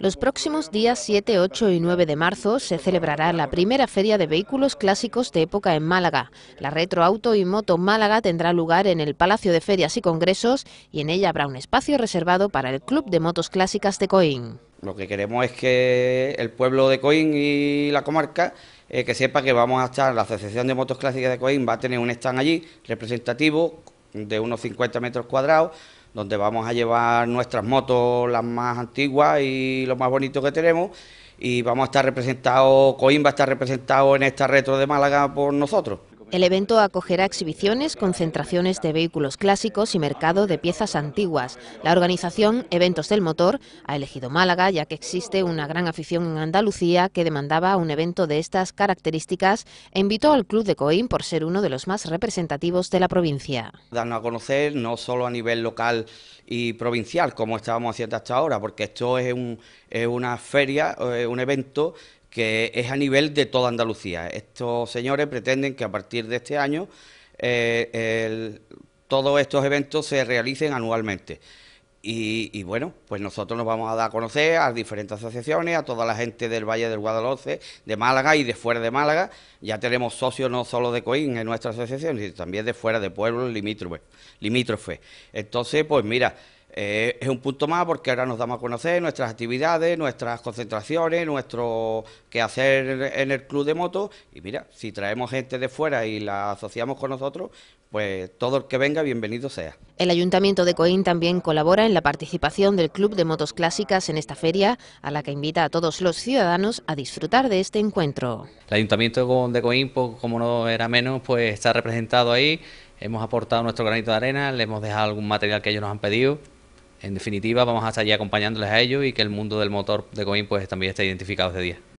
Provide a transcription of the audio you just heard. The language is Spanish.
Los próximos días 7, 8 y 9 de marzo se celebrará la primera feria de vehículos clásicos de época en Málaga. La retro auto y Moto Málaga tendrá lugar en el Palacio de Ferias y Congresos y en ella habrá un espacio reservado para el Club de Motos Clásicas de Coín. Lo que queremos es que el pueblo de Coín y la comarca eh, que sepa que vamos a estar, la Asociación de Motos Clásicas de Coín va a tener un stand allí representativo de unos 50 metros cuadrados donde vamos a llevar nuestras motos, las más antiguas y lo más bonito que tenemos. Y vamos a estar representados, a está representado en esta retro de Málaga por nosotros. El evento acogerá exhibiciones, concentraciones de vehículos clásicos y mercado de piezas antiguas. La organización Eventos del Motor ha elegido Málaga ya que existe una gran afición en Andalucía que demandaba un evento de estas características e invitó al Club de Coim por ser uno de los más representativos de la provincia. Darnos a conocer no solo a nivel local y provincial como estábamos haciendo hasta ahora, porque esto es, es una feria, eh, un evento que es a nivel de toda Andalucía. Estos señores pretenden que a partir de este año eh, todos estos eventos se realicen anualmente. Y, bueno, pues nosotros nos vamos a dar a conocer a diferentes asociaciones, a toda la gente del Valle del Guadalhorce, de Málaga y de fuera de Málaga. Ya tenemos socios no solo de Coín en nuestra asociación, sino también de fuera de pueblos limítrofes. Entonces, pues mira, eh, es un punto más porque ahora nos damos a conocer nuestras actividades, nuestras concentraciones, nuestro quehacer en el club de Motos... Y mira, si traemos gente de fuera y la asociamos con nosotros, pues todo el que venga, bienvenido sea. El Ayuntamiento de Coín también colabora en la participación del Club de Motos Clásicas en esta feria, a la que invita a todos los ciudadanos a disfrutar de este encuentro. El Ayuntamiento de Coín, pues, como no era menos, pues está representado ahí. Hemos aportado nuestro granito de arena, le hemos dejado algún material que ellos nos han pedido en definitiva, vamos a estar allí acompañándoles a ellos y que el mundo del motor de Coin pues también esté identificado ese día.